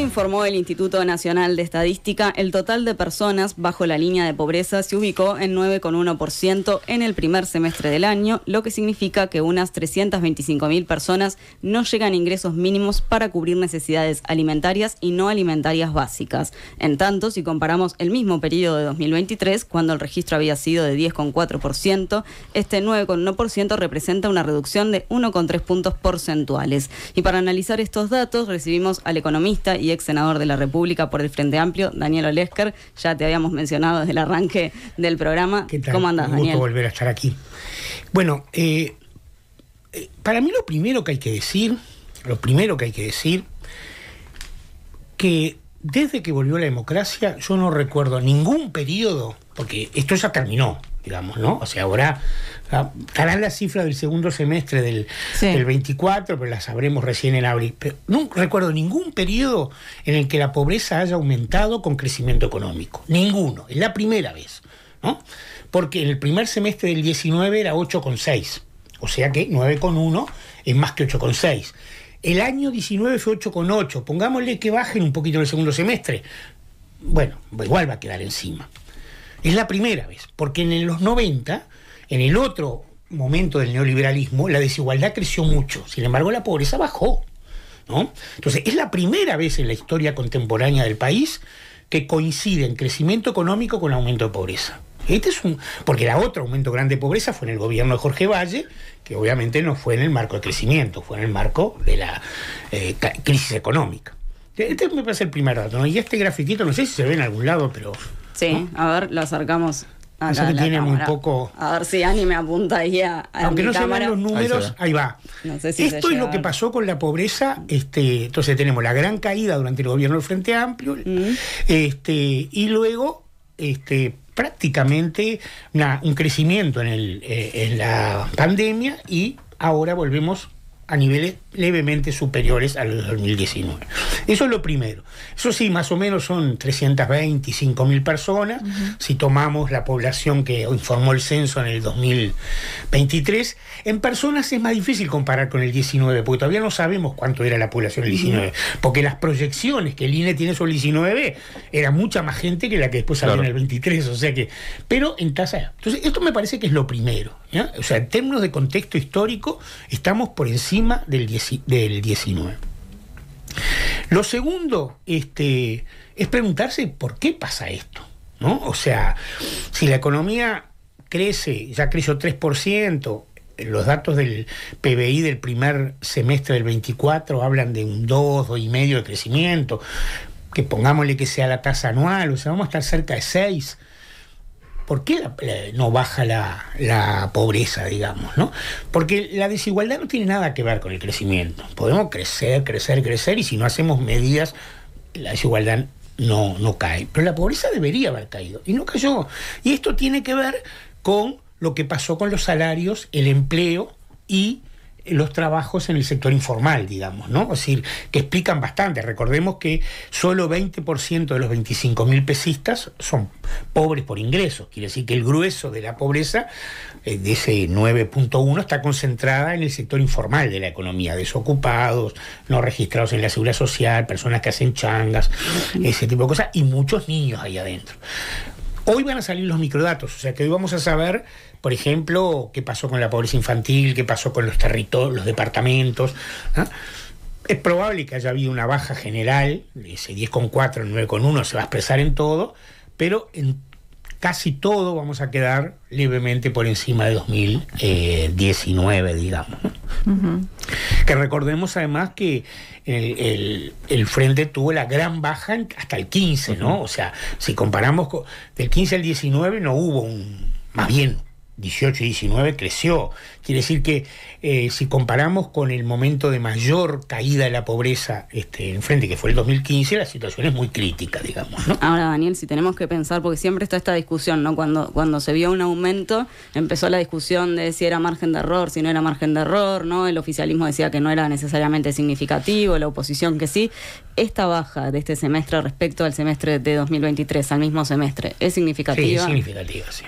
informó el Instituto Nacional de Estadística, el total de personas bajo la línea de pobreza se ubicó en 9,1% en el primer semestre del año, lo que significa que unas 325.000 personas no llegan a ingresos mínimos para cubrir necesidades alimentarias y no alimentarias básicas. En tanto, si comparamos el mismo periodo de 2023, cuando el registro había sido de 10,4%, este 9,1% representa una reducción de 1,3 puntos porcentuales. Y para analizar estos datos, recibimos al economista y y ex senador de la República por el Frente Amplio, Daniel Olesker. Ya te habíamos mencionado desde el arranque del programa. ¿Cómo andas, Daniel? Un gusto volver a estar aquí. Bueno, eh, eh, para mí lo primero que hay que decir, lo primero que hay que decir, que desde que volvió la democracia, yo no recuerdo ningún periodo, porque esto ya terminó, digamos, ¿no? O sea, ahora estarán las cifras del segundo semestre del, 24, pero las sabremos recién en abril. Pero no recuerdo ningún periodo en el que la pobreza haya aumentado con crecimiento económico. Ninguno. Es la primera vez. Porque en el primer semestre del 19 era 8,6. O sea que 9,1 es más que 8,6. El año 19 fue 8,8. Pongámosle que bajen un poquito en el segundo semestre. Bueno, igual va a quedar encima. Es la primera vez, porque en los 90 en el otro momento del neoliberalismo, la desigualdad creció mucho, sin embargo la pobreza bajó. ¿no? Entonces, es la primera vez en la historia contemporánea del país que coincide en crecimiento económico con aumento de pobreza. Este es un, porque el otro aumento grande de pobreza fue en el gobierno de Jorge Valle, que obviamente no fue en el marco de crecimiento, fue en el marco de la eh, crisis económica. Este me parece el primer dato, Y este grafitito, no sé si se ve en algún lado, pero... Sí, a ver, lo acercamos. Ah, tiene poco. A ver si Ani me apunta ahí a. Aunque no se van los números, ahí, va. Esto es lo que pasó con la pobreza. Este, entonces tenemos la gran caída durante el gobierno del Frente Amplio. Mm. Este, y luego, este, prácticamente un crecimiento en, el, eh, en la pandemia. Y ahora volvemos a niveles levemente superiores a los de 2019. Eso es lo primero. Eso sí, más o menos son 325 mil personas. Si tomamos la población que informó el censo en el 2023, en personas es más difícil comparar con el 19, porque todavía no sabemos cuánto era la población del 19, porque las proyecciones que el INE tiene sobre el 19 era mucha más gente que la que después salió en el 23, o sea que, pero en tasa. Entonces, esto me parece que es lo primero. O sea, en términos de contexto histórico, estamos por encima del 19 del 19. Lo segundo este, es preguntarse por qué pasa esto. ¿no? O sea, si la economía crece, ya creció 3%, los datos del PBI del primer semestre del 24 hablan de un 2, 2,5 de crecimiento, que pongámosle que sea la tasa anual, o sea, vamos a estar cerca de 6. ¿por qué no baja la, pobreza, digamos? Porque la desigualdad no tiene nada que ver con el crecimiento. Podemos crecer, crecer, crecer, y si no hacemos medidas, la desigualdad no, no cae. Pero la pobreza debería haber caído, y no cayó. Y esto tiene que ver con lo que pasó con los salarios, el empleo y los trabajos en el sector informal, digamos, ¿no? Es decir, que explican bastante. Recordemos que solo 20% de los 25.000 pesistas son pobres por ingresos. Quiere decir que el grueso de la pobreza, eh, de ese 9.1, está concentrada en el sector informal de la economía, desocupados, no registrados en la seguridad social, personas que hacen changas, ese tipo de cosas, y muchos niños ahí adentro. Hoy van a salir los microdatos, o sea que hoy vamos a saber por ejemplo, qué pasó con la pobreza infantil, qué pasó con los territorios, los departamentos. ¿Ah? Es probable que haya habido una baja general, ese 10,4, 9,1 se va a expresar en todo, pero en casi todo vamos a quedar levemente por encima de 2019, digamos. Que recordemos además que el, frente tuvo la gran baja hasta el 15, ¿no? O sea, si comparamos del 15 al 19 no hubo un, más bien 18 y 19 creció. Quiere decir que eh, si comparamos con el momento de mayor caída de la pobreza este, enfrente, que fue el 2015, la situación es muy crítica, digamos. ¿no? Ahora, Daniel, si tenemos que pensar, porque siempre está esta discusión, ¿no? Cuando, cuando se vio un aumento, empezó la discusión de si era margen de error, si no era margen de error, ¿no? El oficialismo decía que no era necesariamente significativo, la oposición que sí. Esta baja de este semestre respecto al semestre de 2023, al mismo semestre, ¿es significativa? Sí, es significativa, sí.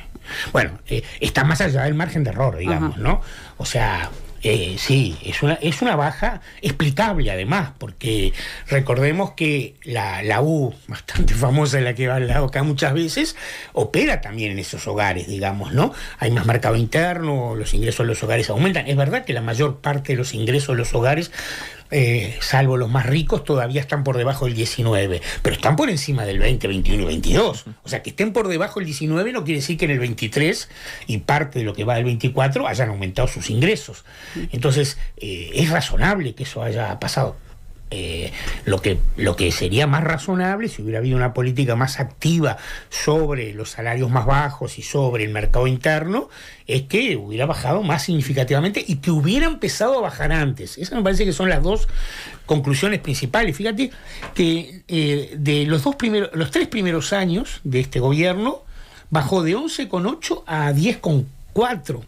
Bueno, eh, está más allá del margen de error, digamos, ¿no? O sea, eh, sí, es una, es una baja explicable además, porque recordemos que la, la U, bastante famosa la que va al lado acá muchas veces, opera también en esos hogares, digamos, ¿no? Hay más mercado interno, los ingresos de los hogares aumentan. Es verdad que la mayor parte de los ingresos de los hogares eh, salvo los más ricos, todavía están por debajo del 19, pero están por encima del 20, 21 y 22. O sea, que estén por debajo del 19 no quiere decir que en el 23 y parte de lo que va del 24 hayan aumentado sus ingresos. Entonces, eh, es razonable que eso haya pasado. Eh, lo, que, lo que sería más razonable si hubiera habido una política más activa sobre los salarios más bajos y sobre el mercado interno, es que hubiera bajado más significativamente y que hubiera empezado a bajar antes. Esas me parece que son las dos conclusiones principales. Fíjate que eh, de los, dos primeros, los tres primeros años de este gobierno bajó de 11,8 a 10,4.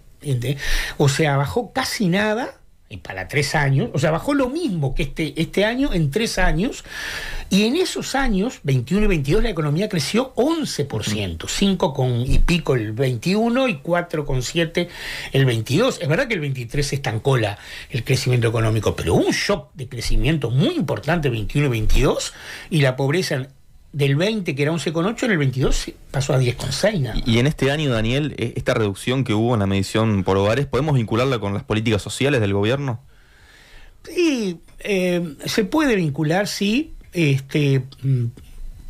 O sea, bajó casi nada para tres años, o sea, bajó lo mismo que este, este año en tres años, y en esos años, 21 y 22, la economía creció 11%, 5 con y pico el 21 y 4,7 el 22. Es verdad que el 23 se estancó cola el crecimiento económico, pero un shock de crecimiento muy importante 21 y 22, y la pobreza en del 20, que era 11,8, en el 22 pasó a 10,6. Y, y en este año, Daniel, e, esta reducción que hubo en la medición por hogares, ¿podemos vincularla con las políticas sociales del gobierno? Sí, eh, se puede vincular, sí. Este, mm,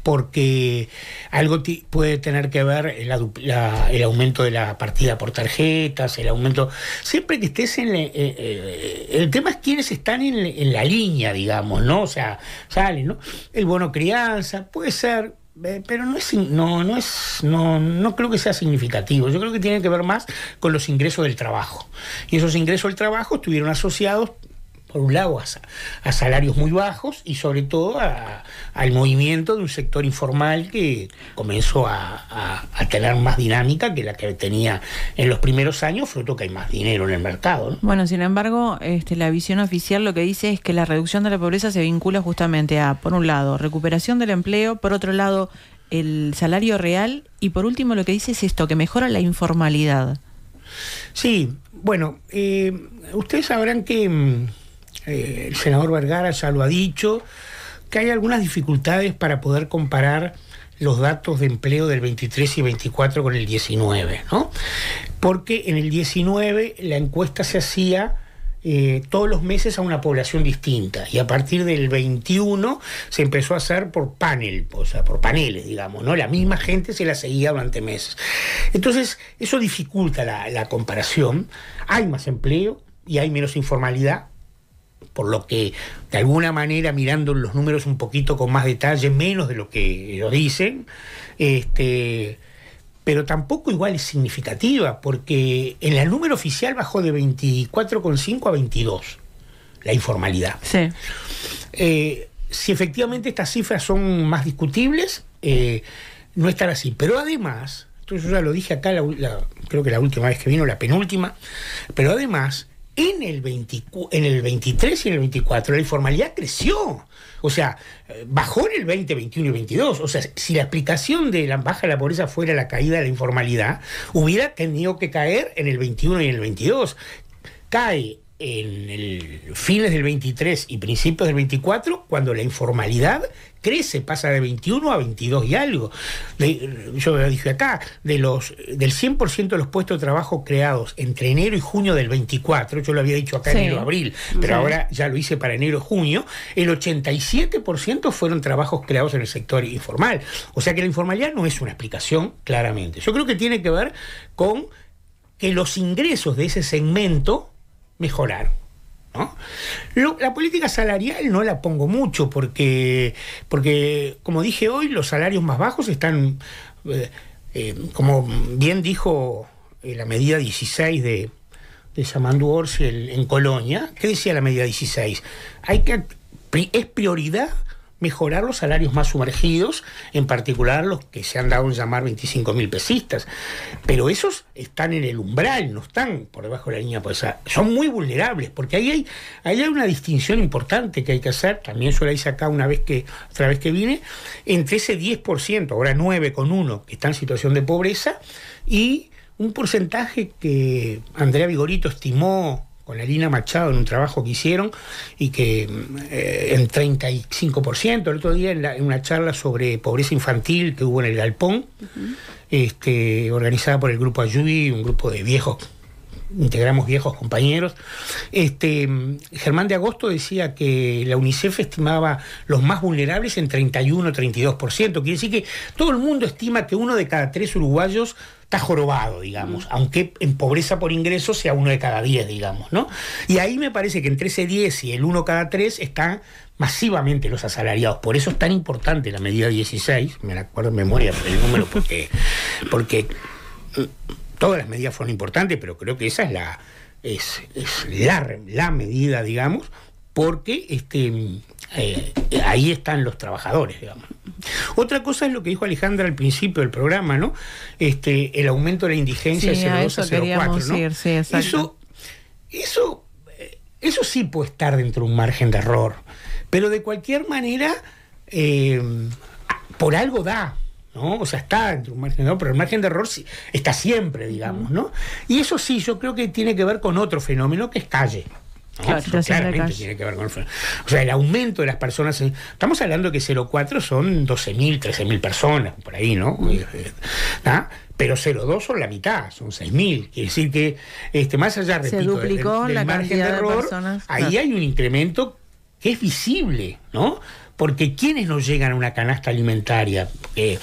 porque algo puede tener que ver el, aumento de la partida por tarjetas, el aumento... Siempre que estés en... La, eh, eh, el tema es quiénes están en, la línea, digamos, ¿no? O sea, salen, ¿no? El bono crianza, puede ser, eh, pero no es no no es no no creo que sea significativo yo creo que tiene que ver más con los ingresos del trabajo y esos ingresos del trabajo estuvieron asociados por un lado a, salarios muy bajos y sobre todo al movimiento de un sector informal que comenzó a, tener más dinámica que la que tenía en los primeros años, fruto que hay más dinero en el mercado. Bueno, sin embargo, este, la visión oficial lo que dice es que la reducción de la pobreza se vincula justamente a, por un lado, recuperación del empleo, por otro lado, el salario real y por último lo que dice es esto, que mejora la informalidad. Sí, bueno, eh, ustedes sabrán que mm, eh, el senador Vergara ya lo ha dicho, que hay algunas dificultades para poder comparar los datos de empleo del 23 y 24 con el 19, ¿no? Porque en el 19 la encuesta se hacía eh, todos los meses a una población distinta y a partir del 21 se empezó a hacer por panel, o sea, por paneles, digamos, ¿no? La misma gente se la seguía durante meses. Entonces, eso dificulta la comparación. Hay más empleo y hay menos informalidad, por lo que de alguna manera mirando los números un poquito con más detalle, menos de lo que lo dicen, este, pero tampoco igual es significativa, porque en el número oficial bajó de 24,5 a 22 la informalidad. Sí. Eh, si efectivamente estas cifras son más discutibles, eh, no estar así. Pero además, yo ya lo dije acá, creo que la última vez que vino, la penúltima, pero además en el, en el 23 y en el 24 la informalidad creció. O sea, eh, bajó en el 20, 21 y 22. O sea, si la explicación de la baja de la pobreza fuera la caída de la informalidad, hubiera tenido que caer en el 21 y en el 22. Cae en el fines del 23 y principios del 24 cuando la informalidad crece, pasa de 21 a 22 y algo. yo lo dije acá, de los, del 100% de los puestos de trabajo creados entre enero y junio del 24, yo lo había dicho acá en enero-abril, pero ahora ya lo hice para enero-junio, el 87% fueron trabajos creados en el sector informal. O sea que la informalidad no es una explicación, claramente. Yo creo que tiene que ver con que los ingresos de ese segmento mejoraron la política salarial no la pongo mucho porque, porque, como dije hoy, los salarios más bajos están, eh, eh, como bien dijo eh, la medida 16 de, de Samandu Orsi en Colonia, ¿qué decía la medida 16? Hay que, es prioridad mejorar los salarios más sumergidos, en particular los que se han dado en llamar 25.000 pesistas. Pero esos están en el umbral, no están por debajo de la línea pues, Son muy vulnerables, porque ahí hay, una distinción importante que hay que hacer, también yo la hice acá una vez que, otra vez que vine, entre ese 10%, ahora 9,1, que está en situación de pobreza, y un porcentaje que Andrea Vigorito estimó con Lina Machado en un trabajo que hicieron y que eh, en 35%, el otro día en, una charla sobre pobreza infantil que hubo en el Galpón, este, organizada por el grupo Ayudi un grupo de viejos integramos viejos compañeros. Este, Germán de Agosto decía que la UNICEF estimaba los más vulnerables en 31, 32%. Quiere decir que todo el mundo estima que uno de cada tres uruguayos está jorobado, digamos, mm. aunque en pobreza por ingresos sea uno de cada diez, digamos, ¿no? Y ahí me parece que entre ese 10 y el uno cada tres están masivamente los asalariados. Por eso es tan importante la medida 16, me acuerdo en memoria el número, porque, porque todas las medidas fueron importantes, pero creo que esa es la, es, la, medida, digamos, porque este, eh, ahí están los trabajadores, digamos. Otra cosa es lo que dijo Alejandra al principio del programa, ¿no? Este, el aumento de la indigencia de 02 a, eso 04, sí, Eso, eh, eso, sí puede estar dentro de un margen de error, pero de cualquier manera, eh, por algo da, ¿no? O sea, está margen de pero el margen de error sí, está siempre, digamos, ¿no? Y eso sí, yo creo que tiene que ver con otro fenómeno que es calle. tiene que ver con el O sea, el aumento de las personas. estamos hablando que 04 son 12.000, 13.000 personas, por ahí, ¿no? Eh, eh, ¿ah? pero 0,2 son la mitad, son 6.000. Quiere decir que, este, más allá, repito, Se del, margen de error, ahí hay un incremento que es visible, ¿no? porque quienes no llegan a una canasta alimentaria? Eh,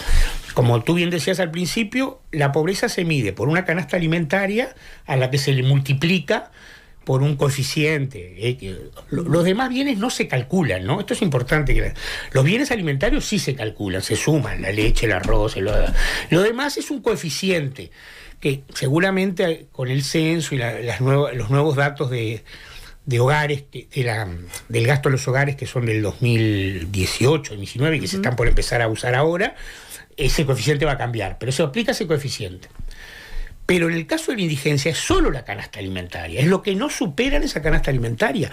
como tú bien decías al principio, la pobreza se mide por una canasta alimentaria a la que se le multiplica por un coeficiente. Eh, los demás bienes no se calculan, ¿no? Esto es importante. Los bienes alimentarios sí se calculan, se suman, la leche, el arroz, el... lo demás es un coeficiente que seguramente con el censo y las los nuevos datos de, de hogares, que, del gasto de los hogares que son del 2018 y 2019 y que se están por empezar a usar ahora, ese coeficiente va a cambiar, pero se aplica ese coeficiente. Pero en el caso de la indigencia es solo la canasta alimentaria, es lo que no superan esa canasta alimentaria.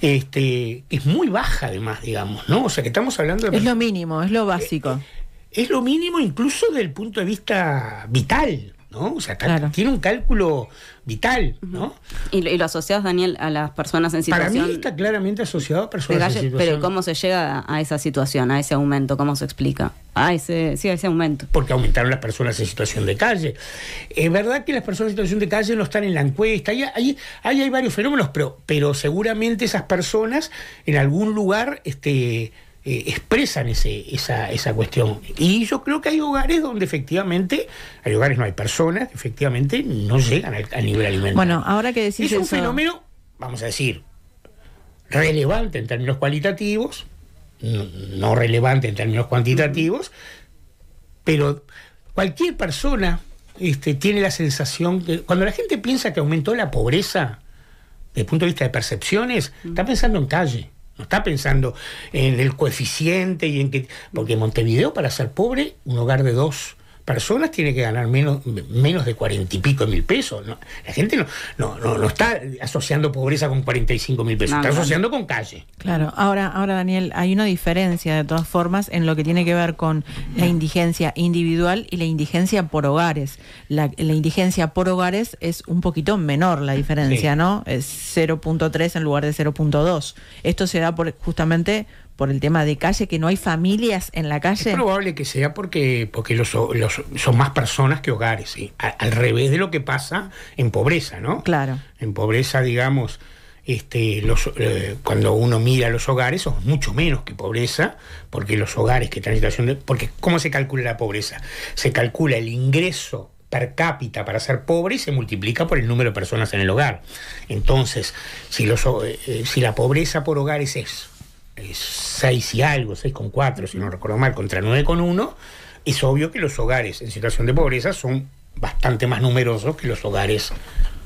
Este, es muy baja además, digamos, ¿no? O sea que estamos hablando de... Es lo mínimo, es lo básico. Es, eh, eh, es lo mínimo incluso desde el punto de vista vital. ¿no? O sea, tiene un cálculo vital, ¿no? Y, lo asociado Daniel, a las personas en situación... Para mí está claramente asociado a personas en situación... Pero ¿cómo se llega a, esa situación, a ese aumento? ¿Cómo se explica? A ese, sí, a ese aumento. Porque aumentaron las personas en situación de calle. Es verdad que las personas en situación de calle no están en la encuesta, ahí, ahí hay varios fenómenos, pero, pero seguramente esas personas en algún lugar... este eh, expresan ese, esa, esa cuestión. Y yo creo que hay hogares donde efectivamente, hay hogares no hay personas efectivamente no llegan al, nivel alimentario. Bueno, ahora que decís Es un fenómeno, vamos a decir, relevante en términos cualitativos, no, relevante en términos cuantitativos, pero cualquier persona este, tiene la sensación que cuando la gente piensa que aumentó la pobreza, desde el punto de vista de percepciones, está pensando en calle. No está pensando en el coeficiente y en que. Porque Montevideo, para ser pobre, un hogar de dos personas tiene que ganar menos, menos de cuarenta y pico mil pesos. La gente no, no, está asociando pobreza con cuarenta y cinco mil pesos, está asociando con calle. Claro, ahora, ahora Daniel, hay una diferencia de todas formas en lo que tiene que ver con la indigencia individual y la indigencia por hogares. La, indigencia por hogares es un poquito menor la diferencia, ¿no? Es 0.3 en lugar de 0.2. Esto se da por, justamente por el tema de calle, que no hay familias en la calle? Es probable que sea porque, porque los, son más personas que hogares, ¿sí? al, revés de lo que pasa en pobreza, ¿no? Claro. En pobreza, digamos, este, eh, cuando uno mira los hogares, son mucho menos que pobreza, porque los hogares que están en situación de... Porque ¿cómo se calcula la pobreza? Se calcula el ingreso per cápita para ser pobre y se multiplica por el número de personas en el hogar. Entonces, si, los, eh, eh, si la pobreza por hogares es 6 eh, y algo, con cuatro, si no recuerdo mal, contra con uno, es obvio que los hogares en situación de pobreza son bastante más numerosos que los hogares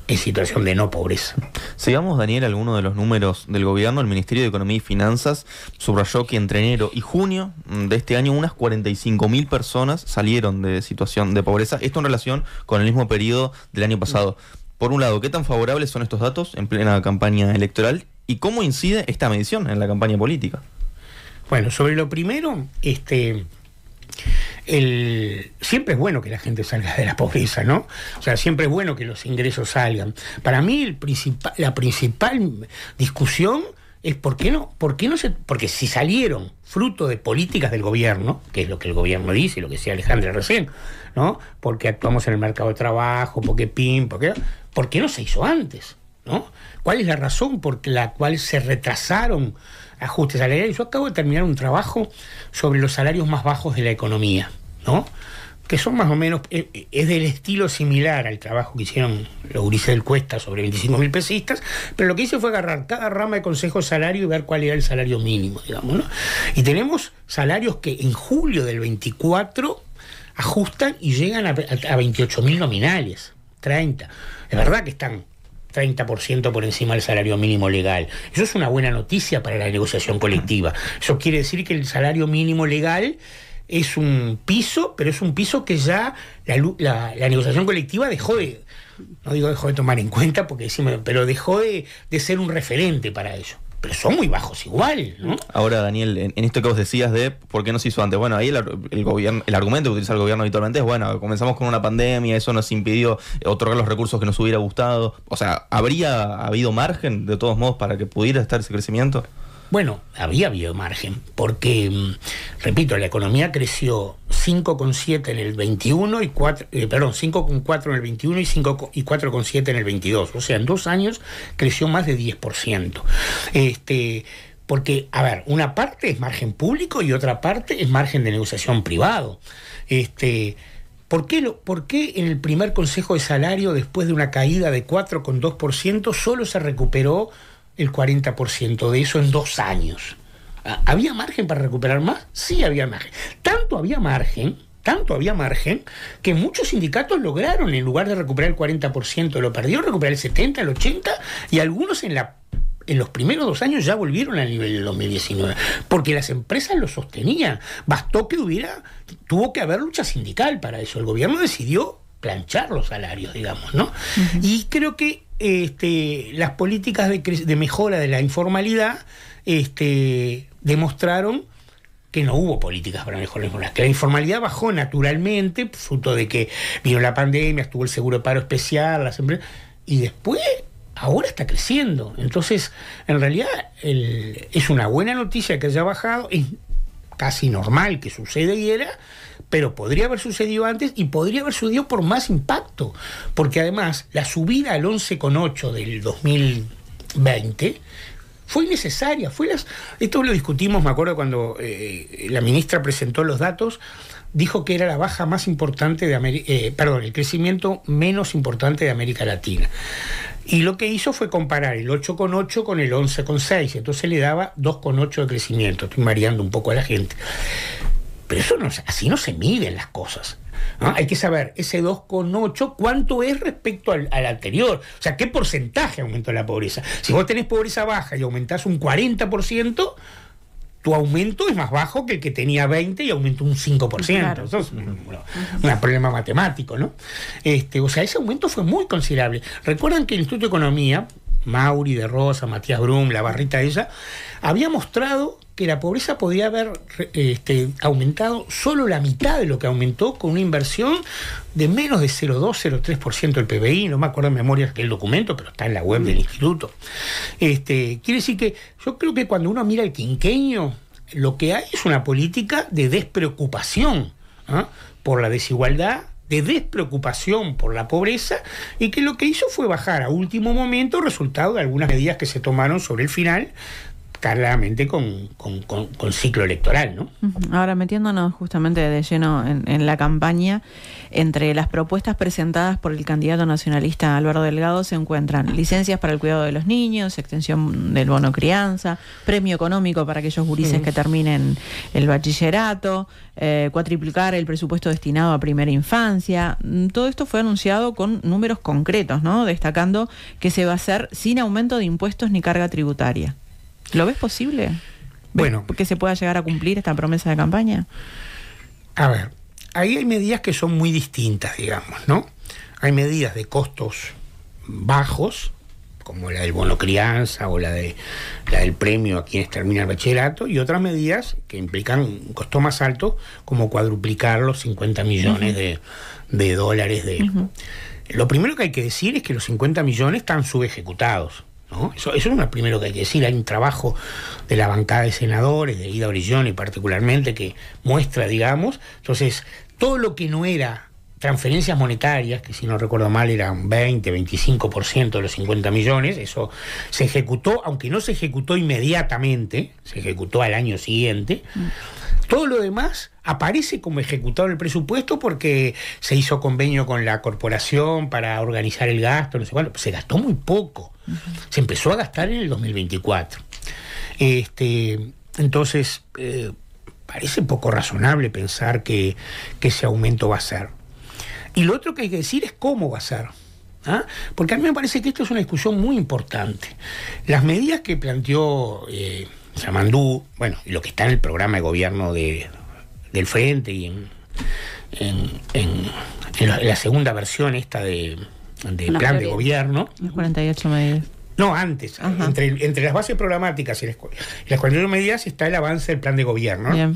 en situación de no pobreza. Sigamos, Daniel, algunos de los números del gobierno. El Ministerio de Economía y Finanzas subrayó que entre enero y junio de este año unas mil personas salieron de situación de pobreza. Esto en relación con el mismo periodo del año pasado. Por un lado, ¿qué tan favorables son estos datos en plena campaña electoral? y cómo incide esta medición en la campaña política. Bueno, sobre lo primero, este, siempre es bueno que la gente salga de la pobreza, ¿no? O sea, siempre es bueno que los ingresos salgan. Para mí la principal discusión es por qué no, por no se, porque si salieron fruto de políticas del gobierno, que es lo que el gobierno dice, lo que decía Alejandra recién, ¿no? Porque actuamos en el mercado de trabajo, porque pim, porque, ¿por qué no se hizo antes, ¿no? ¿Cuál es la razón por la cual se retrasaron ajustes salariales? Yo acabo de terminar un trabajo sobre los salarios más bajos de la economía, ¿no? que son más o menos, eh, eh, es del estilo similar al trabajo que hicieron los del Cuesta sobre 25.000 pesistas, pero lo que hice fue agarrar cada rama de consejo salario y ver cuál era el salario mínimo, digamos, ¿no? Y tenemos salarios que en julio del 24 ajustan y llegan a, a, nominales, 30. Es verdad que están 30% por encima del salario mínimo legal. Eso es una buena noticia para la negociación colectiva. Eso quiere decir que el salario mínimo legal es un piso, pero es un piso que ya la, negociación colectiva dejó de, no digo dejó de tomar en cuenta, porque pero dejó de, de ser un referente para ello pero son muy bajos igual, ¿no? Ahora, Daniel, en, esto que vos decías de por qué no se hizo antes, bueno, ahí el, gobierno, el argumento que utiliza el gobierno habitualmente es, bueno, comenzamos con una pandemia, eso nos impidió otorgar los recursos que nos hubiera gustado. O sea, ¿habría habido margen, de todos modos, para que pudiera estar ese crecimiento? Bueno, había habido margen, porque, mm, repito, la economía creció 5,7 en el 21 y 4, 5,4 eh, en el 21 y 5 y 4,7 en el 22. O sea, en dos años creció más de 10%. Este, porque, a ver, una parte es margen público y otra parte es margen de negociación privado. Este, qué, lo, ¿Por qué, en el primer Consejo de Salario, después de una caída de 4,2%, solo se recuperó el 40% de eso en dos años? Ah, ¿Había margen para recuperar más? Sí, había margen. Tanto había margen tanto había margen que muchos sindicatos lograron, en lugar de recuperar el 40%, lo perdió recuperar el 70, el 80 y algunos en la en los primeros dos años ya volvieron al nivel del 2019, porque las empresas lo sostenían. Bastó que hubiera, tuvo que haber lucha sindical para eso. El gobierno decidió planchar los salarios, digamos, ¿no? Y creo que este, las políticas de mejora de la informalidad este, demostraron que no hubo políticas para mejorar que la informalidad bajó naturalmente, fruto de que vino la pandemia, estuvo el seguro de paro especial, las empresas, y después ahora está creciendo. Entonces, en realidad es una buena noticia que haya bajado, es casi normal que suceda y era pero podría haber sucedido antes y podría haber sucedido por más impacto, porque además la subida al 11,8 del 2020 fue necesaria. Fue Esto lo discutimos, me acuerdo cuando eh, la ministra presentó los datos, dijo que era la baja más importante de eh, perdón, el crecimiento menos importante de América Latina. Y lo que hizo fue comparar el 8,8 con el 11,6, entonces le daba 2,8 de crecimiento. Estoy mareando un poco a la gente. Pero eso no, así no se miden las cosas. Ah, hay que saber ese 2,8 cuánto es respecto al, anterior. O sea, qué porcentaje aumentó la pobreza. Si vos tenés pobreza baja y aumentás un 40%, tu aumento es más bajo que el que tenía 20 y aumentó un 5%. Eso es un, problema matemático, ¿no? Este, o sea, ese aumento fue muy considerable. Recuerdan que el Instituto de Economía, Mauri de Rosa, Matías Brum, la barrita ella, había mostrado que la pobreza podía haber este, aumentado solo la mitad de lo que aumentó con una inversión de menos de 0,2-0,3% del PBI, no me acuerdo en memoria el documento, pero está en la web del mm. instituto. Este, quiere decir que yo creo que cuando uno mira el quinqueño, lo que hay es una política de despreocupación ¿ah? por la desigualdad, de despreocupación por la pobreza y que lo que hizo fue bajar a último momento resultado de algunas medidas que se tomaron sobre el final claramente con, ciclo electoral, ¿no? Ahora, metiéndonos justamente de lleno en, la campaña, entre las propuestas presentadas por el candidato nacionalista Álvaro Delgado se encuentran licencias para el cuidado de los niños, extensión del bono crianza, premio económico para aquellos gurises que terminen el bachillerato, eh, cuatriplicar el presupuesto destinado a primera infancia. Mm, todo esto fue anunciado con números concretos, ¿no? Destacando que se va a hacer sin aumento de impuestos ni carga tributaria. ¿Lo ves posible? Bueno. ¿Que se pueda llegar a cumplir esta promesa de campaña? A ver, ahí hay medidas que son muy distintas, digamos, ¿no? Hay medidas de costos bajos, como la del bono crianza o la, de, la del premio a quienes terminan el bachillerato, y otras medidas que implican un costo más alto, como cuadruplicar los 50 millones de, dólares de... Lo primero que hay que decir es que los 50 millones están subejecutados. Eso, es lo primero que hay que decir. Hay un trabajo de la bancada de senadores, de Ida y particularmente, que muestra, digamos. Entonces, todo lo que no era transferencias monetarias, que si no recuerdo mal eran 20, 25% de los 50 millones, eso se ejecutó, aunque no se ejecutó inmediatamente, se ejecutó al año siguiente. Mm. Todo lo demás aparece como ejecutado en el presupuesto porque se hizo convenio con la corporación para organizar el gasto, no sé Se gastó muy poco. Se empezó a gastar en el 2024. Este, entonces, eh, parece poco razonable pensar que, ese aumento va a ser. Y lo otro que hay que decir es cómo va a ser. ¿ah? Porque a mí me parece que esto es una discusión muy importante. Las medidas que planteó... Eh, Mandú, bueno, lo que está en el programa de gobierno de, del Frente y en, en, la segunda versión esta de, plan de gobierno. Las 48 medidas. No, antes. Entre, las bases programáticas y las, y las 48 medidas está el avance del plan de gobierno.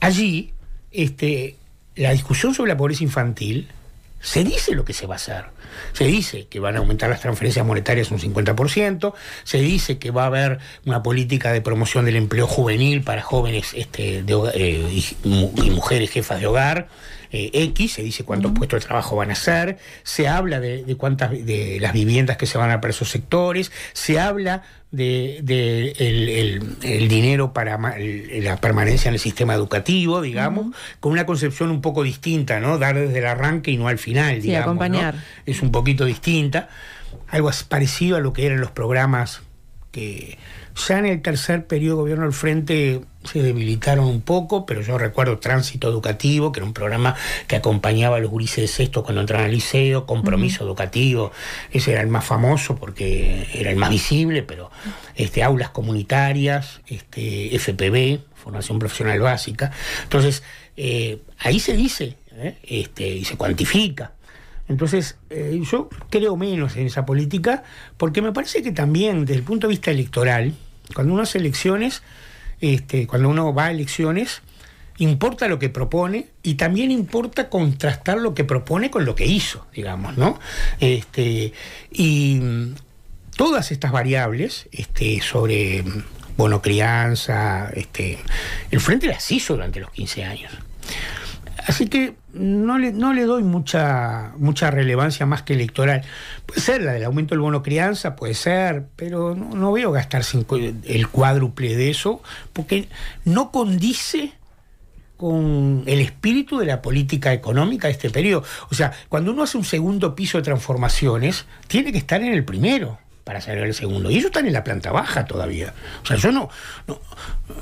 Allí, este, la discusión sobre la pobreza infantil se dice lo que se va a hacer se dice que van a aumentar las transferencias monetarias un 50%, se dice que va a haber una política de promoción del empleo juvenil para jóvenes este, eh, y, mujeres jefas de hogar. Eh, X, se dice cuántos puestos de trabajo van a ser, se habla de, cuántas de las viviendas que se van a para esos sectores, se habla de, de el, el, dinero para la permanencia en el sistema educativo, digamos, con una concepción un poco distinta, ¿no? Dar desde el arranque y no al final, Y digamos. Acompañar. Es un poquito distinta, algo parecido a lo que eran los programas que ya en el tercer periodo de gobierno del Frente se debilitaron un poco, pero yo recuerdo Tránsito Educativo, que era un programa que acompañaba a los gurises de sexto cuando entraban al liceo, Compromiso Educativo, ese era el más famoso porque era el más visible, pero este, aulas comunitarias, este, FPB, Formación Profesional Básica. Entonces, eh, ahí se dice ¿eh? este, y se cuantifica entonces, eh, yo creo menos en esa política, porque me parece que también desde el punto de vista electoral, cuando uno hace elecciones, este, cuando uno va a elecciones, importa lo que propone y también importa contrastar lo que propone con lo que hizo, digamos, ¿no? Este, y mm, todas estas variables este, sobre mm, bono crianza, este, el frente las hizo durante los 15 años. Así que no le, no le doy mucha, mucha relevancia más que electoral. Puede ser la del aumento del bono crianza, puede ser, pero no, veo gastar el cuádruple de eso, porque no condice con el espíritu de la política económica de este periodo. O sea, cuando uno hace un segundo piso de transformaciones, tiene que estar en el primero para salir al segundo. Y ellos están en la planta baja todavía. O sea, yo no,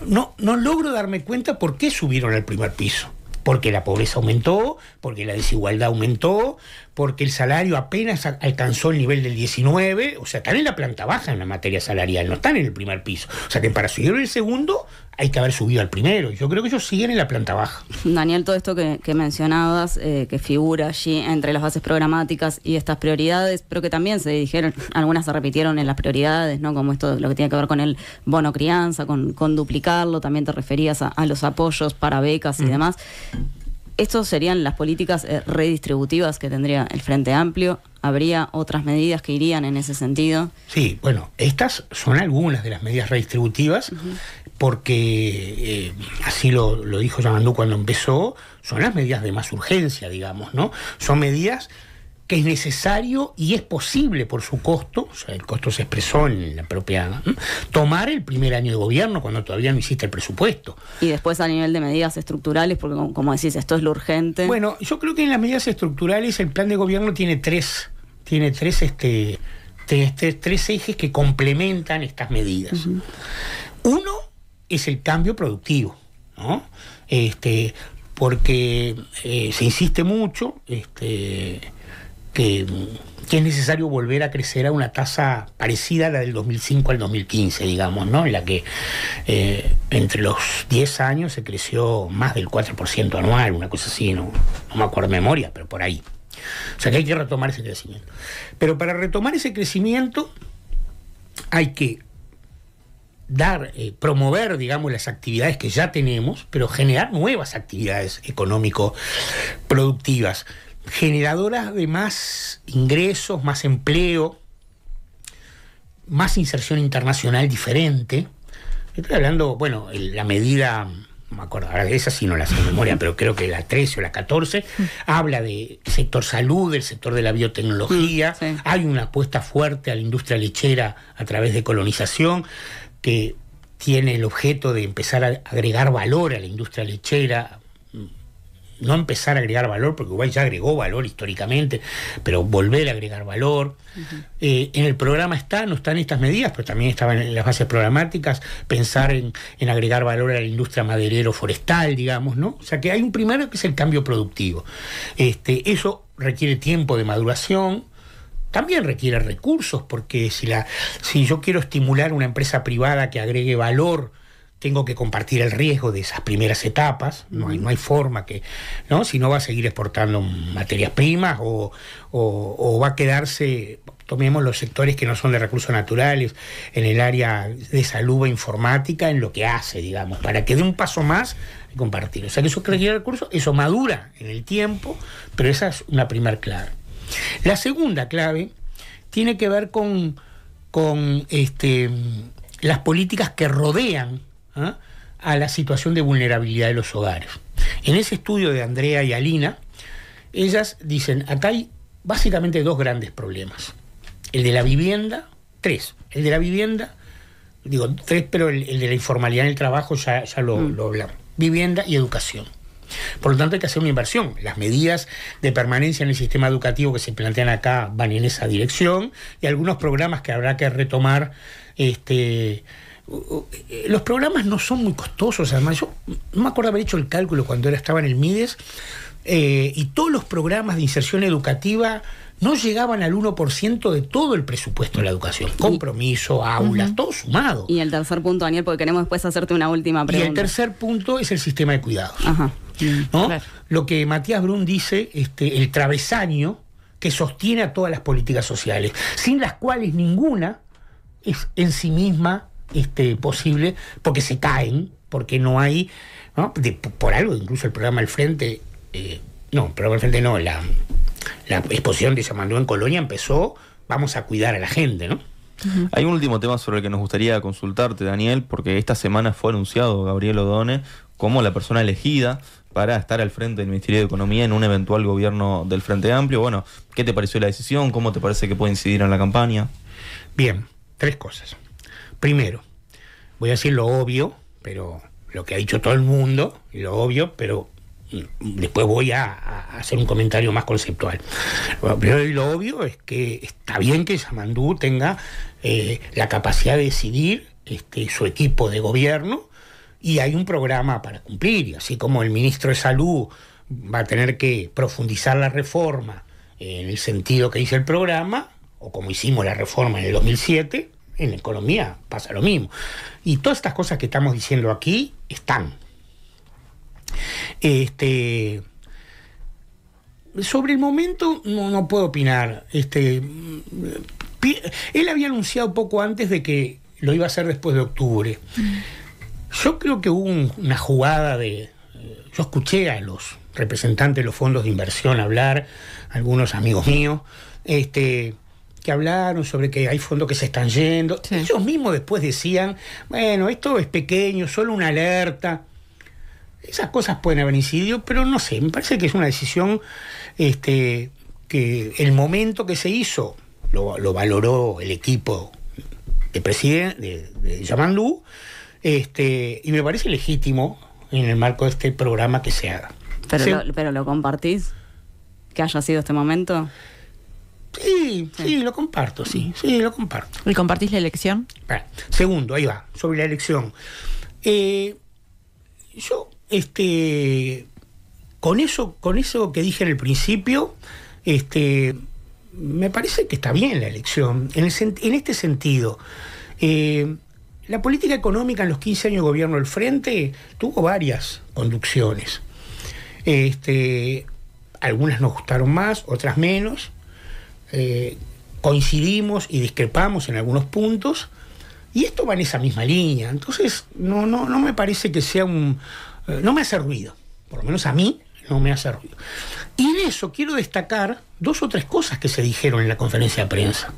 no, no logro darme cuenta por qué subieron al primer piso porque la pobreza aumentó, porque la desigualdad aumentó, porque el salario apenas alcanzó el nivel del 19, o sea, están en la planta baja en la materia salarial, no están en el primer piso. O sea, que para subir el segundo hay que haber subido al primero. Yo creo que ellos siguen en la planta baja. Daniel, todo esto que, mencionabas, eh, que figura allí entre las bases programáticas y estas prioridades, pero que también se dijeron, algunas se repitieron en las prioridades, ¿no? Como esto, lo que tiene que ver con el bono crianza, con, con duplicarlo, también te referías a, los apoyos para becas y mm. demás. ¿Estas serían las políticas eh, redistributivas que tendría el Frente Amplio? ¿Habría otras medidas que irían en ese sentido? Sí, bueno, estas son algunas de las medidas redistributivas, porque eh, así lo, lo dijo Yamandú cuando empezó, son las medidas de más urgencia, digamos, ¿no? Son medidas que es necesario y es posible por su costo, o sea, el costo se expresó en la propia, tomar el primer año de gobierno cuando todavía no existe el presupuesto. Y después a nivel de medidas estructurales, porque como decís, esto es lo urgente. Bueno, yo creo que en las medidas estructurales el plan de gobierno tiene tres, tiene tres, este, tres, ejes que complementan estas medidas. Uno es el cambio productivo, ¿no? Este, porque eh, se insiste mucho, este, que, es necesario volver a crecer a una tasa parecida a la del 2005 al 2015, digamos, ¿no? En la que eh, entre los 10 años se creció más del 4% anual, una cosa así, no, no me acuerdo de memoria, pero por ahí. O sea que hay que retomar ese crecimiento. Pero para retomar ese crecimiento hay que dar, eh, promover, digamos, las actividades que ya tenemos, pero generar nuevas actividades económico-productivas generadoras de más ingresos, más empleo, más inserción internacional diferente. Estoy hablando, bueno, la medida, no me acuerdo ahora de esa, si no la sé memoria, pero creo que la 13 o la 14, mm. habla de sector salud, del sector de la biotecnología, mm, hay una apuesta fuerte a la industria lechera a través de colonización, que tiene el objeto de empezar a agregar valor a la industria lechera, no empezar a agregar valor, porque Uruguay ya agregó valor históricamente, pero volver a agregar valor. Eh, en el programa está, no están estas medidas, pero también estaban en las bases programáticas, pensar en, agregar valor a la industria maderero forestal, digamos, ¿no? O sea que hay un primero que es el cambio productivo. Este, eso requiere tiempo de maduración, también requiere recursos, porque si, la, si yo quiero estimular una empresa privada que agregue valor tengo que compartir el riesgo de esas primeras etapas, no hay, no hay forma que, ¿no? Si no va a seguir exportando materias primas o, va a quedarse, tomemos los sectores que no son de recursos naturales, en el área de salud o e informática, en lo que hace, digamos, para que dé un paso más y compartir. O sea que eso requiere recursos, eso madura en el tiempo, pero esa es una primera clave. La segunda clave tiene que ver con, con este, las políticas que rodean ¿eh? a la situación de vulnerabilidad de los hogares. En ese estudio de Andrea y Alina, ellas dicen, acá hay básicamente dos grandes problemas. El de la vivienda, tres. El de la vivienda, digo tres, pero el, de la informalidad en el trabajo ya, lo, mm. lo hablamos. Vivienda y educación. Por lo tanto, hay que hacer una inversión. Las medidas de permanencia en el sistema educativo que se plantean acá van en esa dirección y algunos programas que habrá que retomar este, eh, los programas no son muy costosos, además. Yo no me acuerdo haber hecho el cálculo cuando era, estaba en el MIDES, eh, y todos los programas de inserción educativa no llegaban al 1% de todo el presupuesto de la educación. Compromiso, aulas, todo sumado. Y el tercer punto, Daniel, porque queremos después hacerte una última pregunta. Y el tercer punto es el sistema de cuidados. Lo que Matías Brun dice, este, el travesaño que sostiene a todas las políticas sociales, sin las cuales ninguna es en sí misma este, posible, porque se caen, porque no hay, por algo, incluso el programa al Frente, eh, no, el programa El Frente no, la, la exposición que se mandó en Colonia empezó, vamos a cuidar a la gente, ¿no? Hay un último tema sobre el que nos gustaría consultarte, Daniel, porque esta semana fue anunciado Gabriel Odone como la persona elegida para estar al frente del Ministerio de Economía en un eventual gobierno del Frente Amplio. Bueno, ¿qué te pareció la decisión? ¿Cómo te parece que puede incidir en la campaña? Bien, tres cosas. Primero, voy a decir lo obvio, pero lo que ha dicho todo el mundo, lo obvio, pero después voy a, hacer un comentario más conceptual. Lo lo obvio es que está bien que Yamandú tenga eh, la capacidad de decidir este, su equipo de gobierno y hay un programa para cumplir, y así como el ministro de Salud va a tener que profundizar la reforma en el sentido que dice el programa, o como hicimos la reforma en el 2007, en la economía pasa lo mismo. Y todas estas cosas que estamos diciendo aquí están. Este, sobre el momento no, puedo opinar. Este, él había anunciado poco antes de que lo iba a hacer después de octubre. Yo creo que hubo una jugada de... Yo escuché a los representantes de los fondos de inversión hablar, algunos amigos míos. Este, que hablaron sobre que hay fondos que se están yendo. Ellos mismos después decían, bueno, esto es pequeño, solo una alerta. Esas cosas pueden haber incidido, pero no sé, me parece que es una decisión este, que el momento que se hizo lo, valoró el equipo de presidente de, este, y me parece legítimo en el marco de este programa que se haga. Pero, lo, pero lo compartís, que haya sido este momento. Sí, sí, lo comparto, sí, mm. sí, lo comparto. ¿Y compartís la elección? Bueno, segundo, ahí va, sobre la elección. Eh, yo, este, con eso, con eso que dije en el principio, este, me parece que está bien la elección, en, este sentido. Eh, la política económica en los 15 años de gobierno del Frente tuvo varias conducciones. Este, algunas nos gustaron más, otras menos. Eh, coincidimos y discrepamos en algunos puntos, y esto va en esa misma línea. Entonces, no, no, no me parece que sea un... Eh, no me hace ruido, por lo menos a mí no me hace ruido. Y en eso quiero destacar dos o tres cosas que se dijeron en la conferencia de prensa.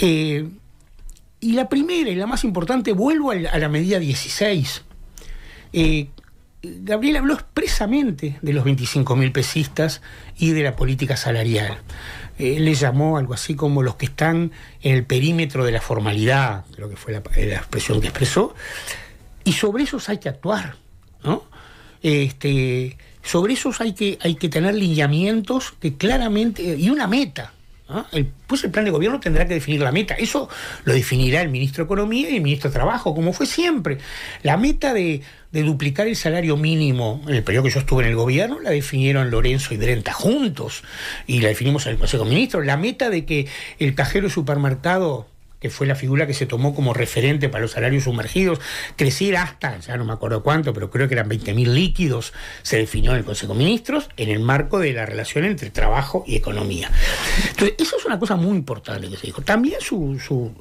Eh, y la primera y la más importante, vuelvo a la medida 16, eh, Gabriel habló expresamente de los 25.000 pesistas y de la política salarial. Él eh, le llamó algo así como los que están en el perímetro de la formalidad, creo que fue eh, la, expresión que expresó, y sobre esos hay que actuar, ¿no? Este, sobre esos hay que, hay que tener lineamientos que claramente, y una meta, ¿Ah? pues el plan de gobierno tendrá que definir la meta. Eso lo definirá el ministro de Economía y el ministro de Trabajo, como fue siempre. La meta de, duplicar el salario mínimo en el periodo que yo estuve en el gobierno la definieron Lorenzo y Drenta juntos y la definimos en el Consejo de Ministros. La meta de que el cajero supermercado que fue la figura que se tomó como referente para los salarios sumergidos, creciera hasta, ya no me acuerdo cuánto, pero creo que eran 20.000 líquidos, se definió en el Consejo de Ministros en el marco de la relación entre trabajo y economía. Entonces, eso es una cosa muy importante que se dijo. También su,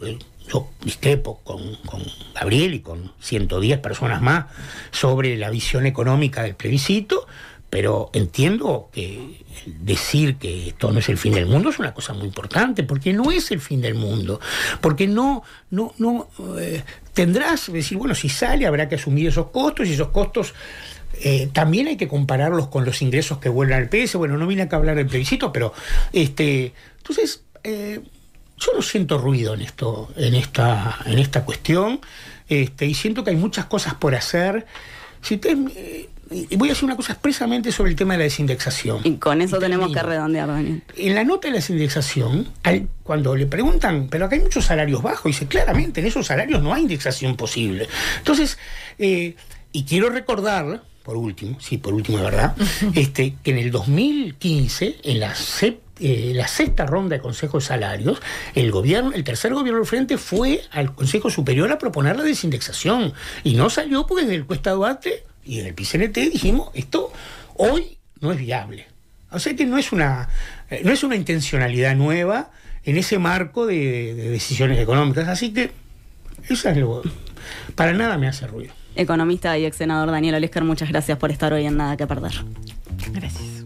eh, yo discrepo con, con, Gabriel y con 110 personas más sobre la visión económica del plebiscito, pero entiendo que decir que esto no es el fin del mundo es una cosa muy importante, porque no es el fin del mundo, porque no, no, no eh, tendrás, decir, bueno, si sale habrá que asumir esos costos y esos costos eh, también hay que compararlos con los ingresos que vuelven al PS. Bueno, no vine acá a hablar del plebiscito, pero este, entonces eh, yo no siento ruido en esto, en esta, en esta cuestión, este, y siento que hay muchas cosas por hacer. Si eh, voy a hacer una cosa expresamente sobre el tema de la desindexación. Y con eso tenemos que redondear, Daniel. En la nota de la desindexación, cuando le preguntan, pero acá hay muchos salarios bajos, dice claramente, en esos salarios no hay indexación posible. Entonces, y quiero recordar por último, sí, por último, es verdad, este, que en el 2015, en la eh, la sexta ronda de consejos de Salarios, el gobierno, el tercer gobierno del frente fue al Consejo Superior a proponer la desindexación. Y no salió porque en el Cuesta Duarte y en el PCNT dijimos, esto hoy no es viable. O sea que no es una, eh, no es una intencionalidad nueva en ese marco de, decisiones económicas. Así que eso es lo. Para nada me hace ruido economista y ex senador Daniel Olesker, muchas gracias por estar hoy en Nada que Perder. Gracias.